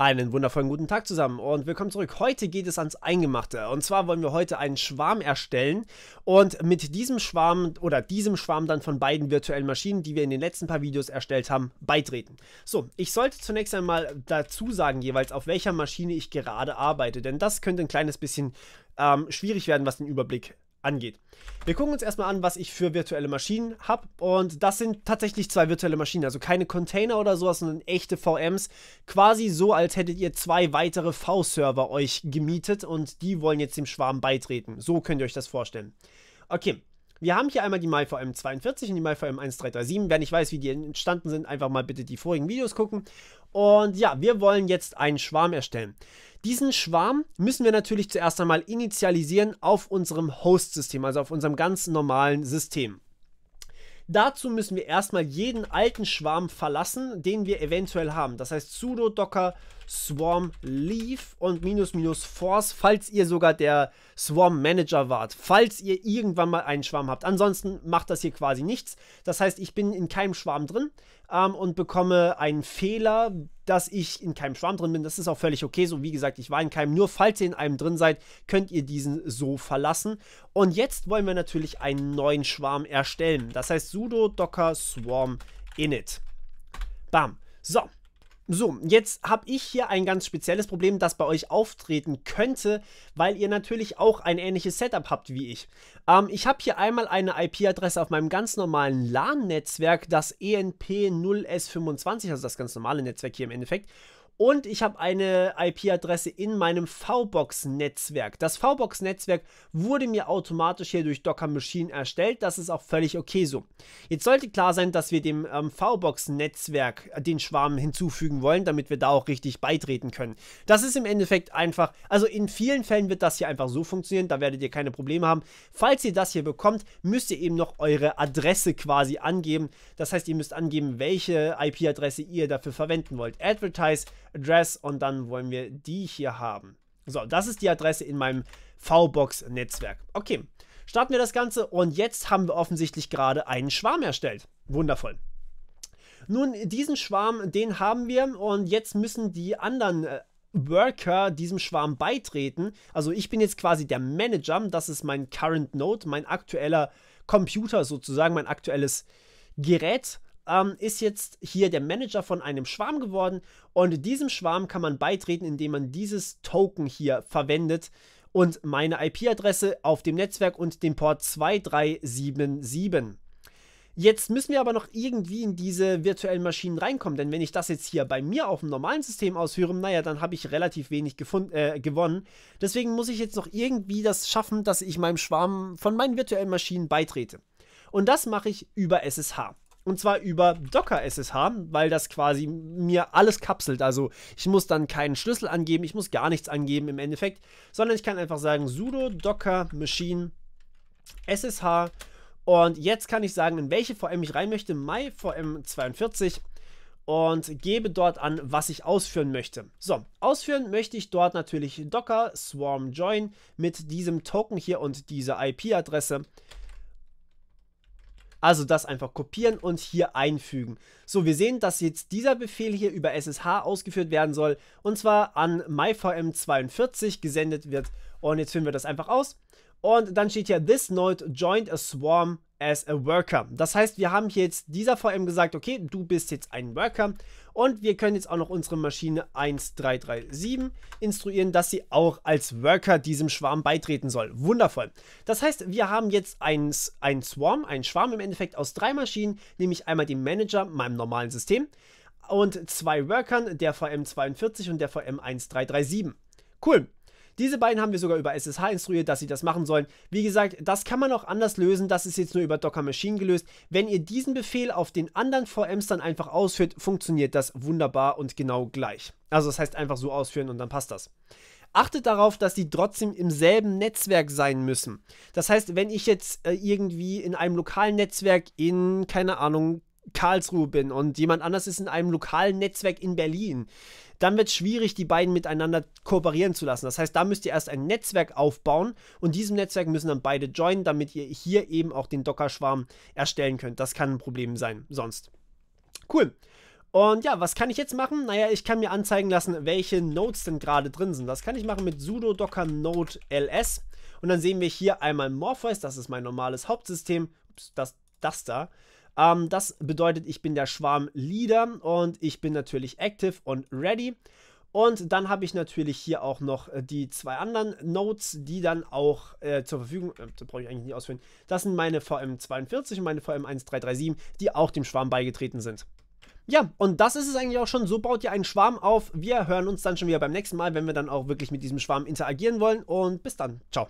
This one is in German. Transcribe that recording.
Einen wundervollen guten Tag zusammen und willkommen zurück. Heute geht es ans Eingemachte. Und zwar wollen wir heute einen Schwarm erstellen und mit diesem Schwarm oder diesem Schwarm dann von beiden virtuellen Maschinen, die wir in den letzten paar Videos erstellt haben, beitreten. So, ich sollte zunächst einmal dazu sagen jeweils, auf welcher Maschine ich gerade arbeite, denn das könnte ein kleines bisschen ähm, schwierig werden, was den Überblick angeht. Wir gucken uns erstmal an, was ich für virtuelle Maschinen habe. Und das sind tatsächlich zwei virtuelle Maschinen, also keine Container oder sowas, sondern echte VMs. Quasi so, als hättet ihr zwei weitere V-Server euch gemietet und die wollen jetzt dem Schwarm beitreten. So könnt ihr euch das vorstellen. Okay, wir haben hier einmal die MyVM 42 und die MyVM 1337. Wer nicht weiß, wie die entstanden sind, einfach mal bitte die vorigen Videos gucken. Und ja, wir wollen jetzt einen Schwarm erstellen. Diesen Schwarm müssen wir natürlich zuerst einmal initialisieren auf unserem Host-System, also auf unserem ganz normalen System. Dazu müssen wir erstmal jeden alten Schwarm verlassen, den wir eventuell haben. Das heißt sudo docker swarm leave und minus minus force, falls ihr sogar der Swarm Manager wart, falls ihr irgendwann mal einen Schwarm habt. Ansonsten macht das hier quasi nichts. Das heißt, ich bin in keinem Schwarm drin ähm, und bekomme einen Fehler, dass ich in keinem Schwarm drin bin. Das ist auch völlig okay. So wie gesagt, ich war in keinem. Nur falls ihr in einem drin seid, könnt ihr diesen so verlassen. Und jetzt wollen wir natürlich einen neuen Schwarm erstellen. Das heißt sudo docker swarm init. Bam. So, so, jetzt habe ich hier ein ganz spezielles Problem, das bei euch auftreten könnte, weil ihr natürlich auch ein ähnliches Setup habt wie ich. Ähm, ich habe hier einmal eine IP-Adresse auf meinem ganz normalen LAN-Netzwerk, das ENP0S25, also das ganz normale Netzwerk hier im Endeffekt. Und ich habe eine IP-Adresse in meinem VBox-Netzwerk. Das VBox-Netzwerk wurde mir automatisch hier durch Docker Machine erstellt. Das ist auch völlig okay so. Jetzt sollte klar sein, dass wir dem ähm, VBox-Netzwerk äh, den Schwarm hinzufügen wollen, damit wir da auch richtig beitreten können. Das ist im Endeffekt einfach, also in vielen Fällen wird das hier einfach so funktionieren. Da werdet ihr keine Probleme haben. Falls ihr das hier bekommt, müsst ihr eben noch eure Adresse quasi angeben. Das heißt, ihr müsst angeben, welche IP-Adresse ihr dafür verwenden wollt. Advertise Address und dann wollen wir die hier haben. So, das ist die Adresse in meinem VBox-Netzwerk. Okay, starten wir das Ganze und jetzt haben wir offensichtlich gerade einen Schwarm erstellt. Wundervoll. Nun, diesen Schwarm, den haben wir und jetzt müssen die anderen äh, Worker diesem Schwarm beitreten. Also ich bin jetzt quasi der Manager, das ist mein Current Node, mein aktueller Computer sozusagen, mein aktuelles Gerät ähm, ist jetzt hier der Manager von einem Schwarm geworden und diesem Schwarm kann man beitreten, indem man dieses Token hier verwendet und meine IP-Adresse auf dem Netzwerk und dem Port 2377. Jetzt müssen wir aber noch irgendwie in diese virtuellen Maschinen reinkommen, denn wenn ich das jetzt hier bei mir auf dem normalen System ausführe, naja, dann habe ich relativ wenig äh, gewonnen. Deswegen muss ich jetzt noch irgendwie das schaffen, dass ich meinem Schwarm von meinen virtuellen Maschinen beitrete. Und das mache ich über SSH. Und zwar über Docker SSH, weil das quasi mir alles kapselt. Also ich muss dann keinen Schlüssel angeben, ich muss gar nichts angeben im Endeffekt, sondern ich kann einfach sagen sudo docker machine SSH. Und jetzt kann ich sagen, in welche VM ich rein möchte, MyVM42 und gebe dort an, was ich ausführen möchte. So, ausführen möchte ich dort natürlich Docker Swarm Join mit diesem Token hier und dieser IP-Adresse. Also das einfach kopieren und hier einfügen. So, wir sehen, dass jetzt dieser Befehl hier über SSH ausgeführt werden soll und zwar an myvm42 gesendet wird. Und jetzt führen wir das einfach aus und dann steht hier, this node joined a swarm as a worker. Das heißt, wir haben jetzt dieser VM gesagt, okay, du bist jetzt ein Worker und wir können jetzt auch noch unsere Maschine 1337 instruieren, dass sie auch als Worker diesem Schwarm beitreten soll. Wundervoll. Das heißt, wir haben jetzt einen Swarm, einen Schwarm im Endeffekt aus drei Maschinen, nämlich einmal den Manager, meinem normalen System, und zwei Workern, der VM42 und der VM1337. Cool. Diese beiden haben wir sogar über SSH instruiert, dass sie das machen sollen. Wie gesagt, das kann man auch anders lösen. Das ist jetzt nur über Docker Machine gelöst. Wenn ihr diesen Befehl auf den anderen VMs dann einfach ausführt, funktioniert das wunderbar und genau gleich. Also das heißt einfach so ausführen und dann passt das. Achtet darauf, dass die trotzdem im selben Netzwerk sein müssen. Das heißt, wenn ich jetzt äh, irgendwie in einem lokalen Netzwerk in, keine Ahnung, Karlsruhe bin und jemand anders ist in einem lokalen Netzwerk in Berlin, dann wird es schwierig, die beiden miteinander kooperieren zu lassen. Das heißt, da müsst ihr erst ein Netzwerk aufbauen und diesem Netzwerk müssen dann beide joinen, damit ihr hier eben auch den Docker-Schwarm erstellen könnt. Das kann ein Problem sein, sonst. Cool. Und ja, was kann ich jetzt machen? Naja, ich kann mir anzeigen lassen, welche Nodes denn gerade drin sind. Das kann ich machen mit sudo docker node ls. Und dann sehen wir hier einmal Morpheus, das ist mein normales Hauptsystem. Ups, das, das da. Ähm, das bedeutet, ich bin der Schwarm-Leader und ich bin natürlich active und ready. Und dann habe ich natürlich hier auch noch äh, die zwei anderen Nodes, die dann auch äh, zur Verfügung, äh, da brauche ich eigentlich nicht ausführen, das sind meine VM42 und meine VM1337, die auch dem Schwarm beigetreten sind. Ja, und das ist es eigentlich auch schon. So baut ihr einen Schwarm auf. Wir hören uns dann schon wieder beim nächsten Mal, wenn wir dann auch wirklich mit diesem Schwarm interagieren wollen. Und bis dann. Ciao.